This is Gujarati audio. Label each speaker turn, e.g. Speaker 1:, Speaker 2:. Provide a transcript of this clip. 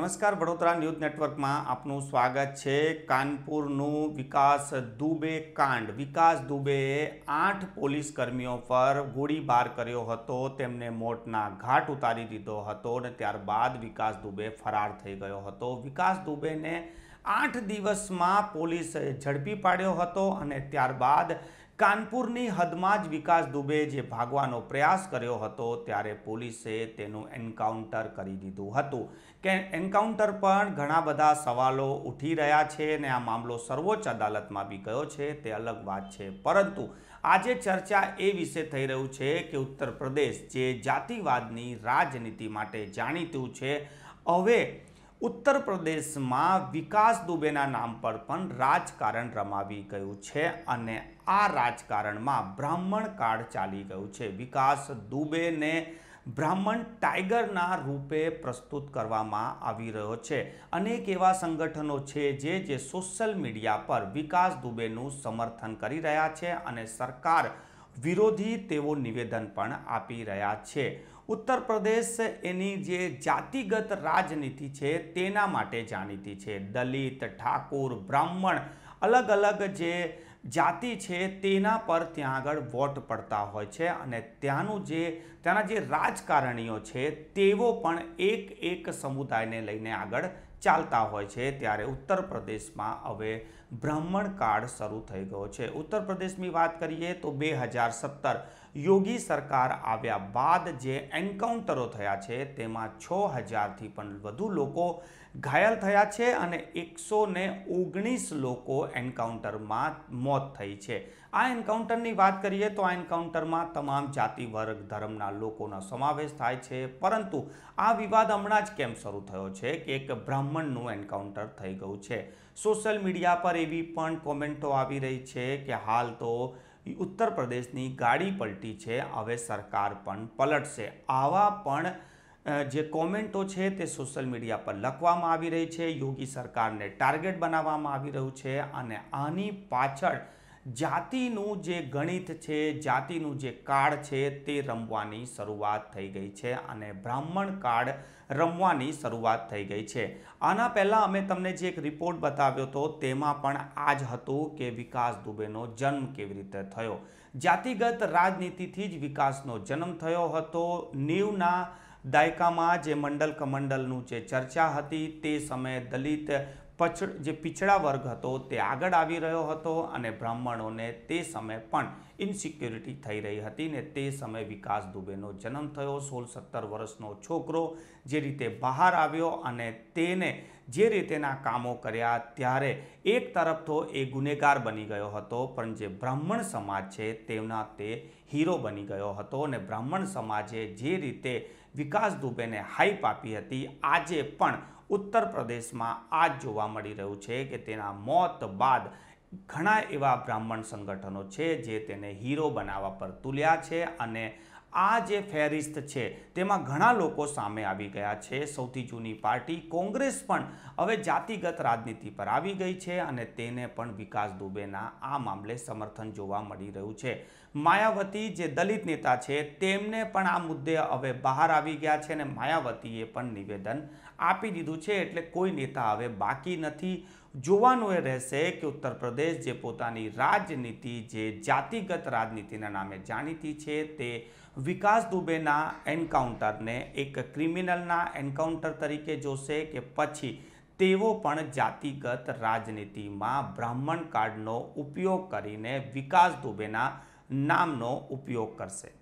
Speaker 1: નમસ્કાર વડોદરા ન્યૂઝ નેટવર્કમાં આપનું સ્વાગત છે કાનપુરનું વિકાસ દુબે કાંડ વિકાસ દુબેએ આઠ પોલીસ કર્મીઓ પર ગોળીબાર કર્યો હતો તેમને મોટના ઘાટ ઉતારી દીધો હતો અને ત્યારબાદ વિકાસ દુબે ફરાર થઈ ગયો હતો વિકાસ દુબેને આઠ દિવસમાં પોલીસે ઝડપી પાડ્યો હતો અને ત્યારબાદ કાનપુરની હદમાં જ વિકાસ દુબે જે ભાગવાનો પ્રયાસ કર્યો હતો ત્યારે પોલીસે તેનું એન્કાઉન્ટર કરી દીધું હતું કે એન્કાઉન્ટર પણ ઘણા બધા સવાલો ઉઠી રહ્યા છે ને આ મામલો સર્વોચ્ચ અદાલતમાં બી ગયો છે તે અલગ વાત છે પરંતુ આજે ચર્ચા એ વિશે થઈ રહ્યું છે કે ઉત્તર પ્રદેશ જે જાતિવાદની રાજનીતિ માટે જાણીતું છે હવે ઉત્તર પ્રદેશમાં વિકાસ દુબેના નામ પર પણ રાજકારણ રમાવી ગયું છે અને આ રાજકારણમાં બ્રાહ્મણ કાર્ડ ચાલી ગયું છે વિકાસ દુબેને બ્રાહ્મણ ટાઈગરના રૂપે પ્રસ્તુત કરવામાં આવી રહ્યો છે અનેક એવા સંગઠનો છે જે જે સોશિયલ મીડિયા પર વિકાસ દુબેનું સમર્થન કરી રહ્યા છે અને સરકાર વિરોધી તેઓ નિવેદન પણ આપી રહ્યા છે ઉત્તર પ્રદેશ એની જે જાતિગત રાજનીતિ છે તેના માટે જાણીતી છે દલિત ઠાકોર બ્રાહ્મણ અલગ અલગ જે જાતિ છે તેના પર ત્યાં આગળ વોટ પડતા હોય છે અને ત્યાંનું જે ત્યાંના જે રાજકારણીઓ છે તેઓ પણ એક એક સમુદાયને લઈને આગળ ચાલતા હોય છે ત્યારે ઉત્તર પ્રદેશમાં હવે બ્રાહ્મણ કાળ શરૂ થઈ ગયો છે ઉત્તર પ્રદેશની વાત કરીએ તો બે હજાર સત્તર યોગી સરકાર આવ્યા બાદ જે એન્કાઉન્ટરો થયા છે તેમાં છ હજારથી પણ વધુ લોકો ઘાયલ થયા છે અને એકસો ને ઓગણીસ લોકો એન્કાઉન્ટરમાં મોત થઈ છે આ એન્કાઉન્ટરની વાત કરીએ તો આ એન્કાઉન્ટરમાં તમામ જાતિ વર્ગ ધર્મના લોકોનો સમાવેશ થાય છે પરંતુ આ વિવાદ હમણાં જ કેમ શરૂ થયો છે કે એક બ્રાહ્મણનું એન્કાઉન્ટર થઈ ગયું છે સોશિયલ મીડિયા પર એવી પણ કોમેન્ટો આવી રહી છે કે હાલ તો એ ઉત્તર પ્રદેશની ગાડી પલટી છે હવે સરકાર પણ પલટશે આવા પણ જે કોમેન્ટો છે તે સોશિયલ મીડિયા પર લખવામાં આવી રહી છે યોગી સરકારને ટાર્ગેટ બનાવવામાં આવી રહ્યું છે અને આની પાછળ જાતિનું જે ગણિત છે જાતિનું જે કાળ છે તે રમવાની શરૂઆત થઈ ગઈ છે અને બ્રાહ્મણ કાળ રમવાની શરૂઆત થઈ ગઈ છે આના પહેલાં અમે તમને જે એક રિપોર્ટ બતાવ્યો હતો તેમાં પણ આ જ હતું કે વિકાસ દુબેનો જન્મ કેવી રીતે થયો જાતિગત રાજનીતિથી જ વિકાસનો જન્મ થયો હતો નીવના દાયકામાં જે મંડલ કમંડલનું જે ચર્ચા હતી તે સમયે દલિત પછ જે પીછડા વર્ગ હતો તે આગળ આવી રહ્યો હતો અને બ્રાહ્મણોને તે સમયે પણ ઇનસિક્યુરિટી થઈ રહી હતી ને તે સમયે વિકાસ દુબેનો જન્મ થયો સોળ સત્તર વર્ષનો છોકરો જે રીતે બહાર આવ્યો અને તેને જે રીતેના કામો કર્યા ત્યારે એક તરફ તો એ ગુનેગાર બની ગયો હતો પણ જે બ્રાહ્મણ સમાજ છે તેમના તે હીરો બની ગયો હતો અને બ્રાહ્મણ સમાજે જે રીતે વિકાસ દુબેને હાઈપ આપી હતી આજે પણ ઉત્તર પ્રદેશમાં આ જોવા મળી રહ્યું છે કે તેના મોત બાદ ઘણા એવા બ્રાહ્મણ સંગઠનો છે જે તેને હીરો બનાવવા પર તુલ્યા છે અને આ જે ફેરિસ્ત છે તેમાં ઘણા લોકો સામે આવી ગયા છે સૌથી જૂની પાર્ટી કોંગ્રેસ પણ હવે જાતિગત રાજનીતિ પર આવી ગઈ છે અને તેને પણ વિકાસ દુબેના આ મામલે સમર્થન જોવા મળી રહ્યું છે માયાવતી જે દલિત નેતા છે તેમને પણ આ મુદ્દે હવે બહાર આવી ગયા છે અને માયાવતીએ પણ નિવેદન આપી દીધું છે એટલે કોઈ નેતા હવે બાકી નથી જોવાનું એ રહેશે કે ઉત્તર પ્રદેશ જે પોતાની રાજનીતિ જે જાતિગત રાજનીતિના નામે જાણીતી છે તે વિકાસ દુબેના એન્કાઉન્ટરને એક ક્રિમિનલના એન્કાઉન્ટર તરીકે જોશે કે પછી તેઓ પણ જાતિગત રાજનીતિમાં બ્રાહ્મણ કાર્ડનો ઉપયોગ કરીને વિકાસ દુબેના નામનો ઉપયોગ કરશે